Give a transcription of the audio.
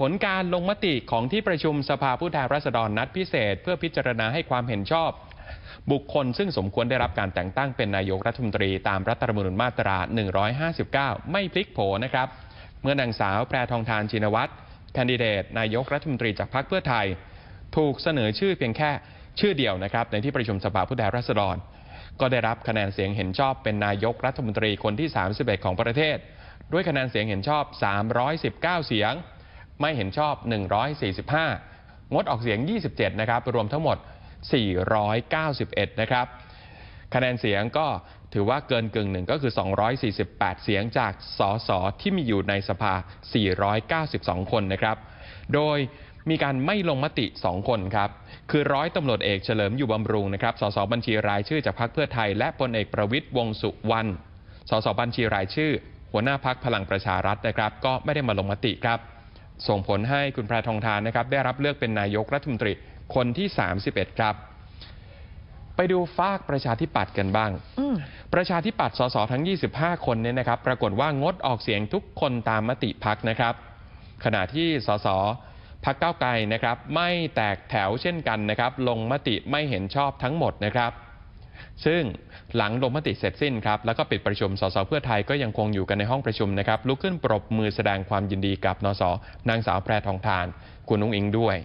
ผลการลงมติของที่ประชุมสภาผู้แทนราษฎรนัดพิเศษเพื่อพิจารณาให้ความเห็นชอบ บุคคลซึ่งสมควรได้รับการแต่งตั้งเป็นนายกรัฐมนตรีตามรัฐธรรมนูญมาตรา 159 ไม่พลิกโผนะครับเมื่อนางสาวแพรทองทานชินวัตรแคนดิเดตนายกรัฐมนตรีจากพรรคเพื่อไทย ถูกเสนอชื่อเพียงแค่ชื่อเดียวนะครับในที่ประชุมสภาผู้แทนราษฎรก็ได้รับคะแนนเสียงเห็นชอบเป็นนายกรัฐมนตรีคนที่ 31 ของประเทศ ด้วยคะแนนเสียงเห็นชอบ 319 เสียงไม่เห็นชอบ 145 งดออกเสียง 27 นะครับ รวมทั้งหมด 491 นะครับ คะแนนเสียงก็ถือว่าเกินกึ่งหนึ่งก็คือ 248 เสียงจากสสที่มีอยู่ในสภา 492 คนนะครับ โดยมีการไม่ลงมติ 2 คนครับ คือร้อยตำรวจเอกเฉลิมอยู่บำรุงนะครับสสบัญชีรายชื่อ จากพรรคเพื่อไทยและพลเอกประวิทย์วงสุวรรณสสบัญชีรายชื่อ หัวหน้าพักพลังประชารัฐนะครับ ก็ไม่ได้มาลงมติครับส่งผลให้คุณแพรทองทานนะครับ ได้รับเลือกเป็นนายกรัฐมนตรีคนที่ 31 ครับ ไปดูฝากประชาธิปัตย์กันบ้างประชาธิปัตย์สสทั้ง 25 คนเนี่ยนะครับ ปรากฏว่างดออกเสียงทุกคนตามมติพักนะครับ ขณะที่สสพักเก้าไกลนะครับ ไม่แตกแถวเช่นกันนะครับ ลงมติไม่เห็นชอบทั้งหมดนะครับซึ่งหลังลงมติเสร็จสิ้นครับ แล้วก็ปิดประชุมสสเพื่อไทยก็ยังคงอยู่กันในห้องประชุมนะครับลุกขึ้นปรบมือแสดงความยินดีกับ นสนางสาวแพรทองทาน คุณนุ้งอิงด้วย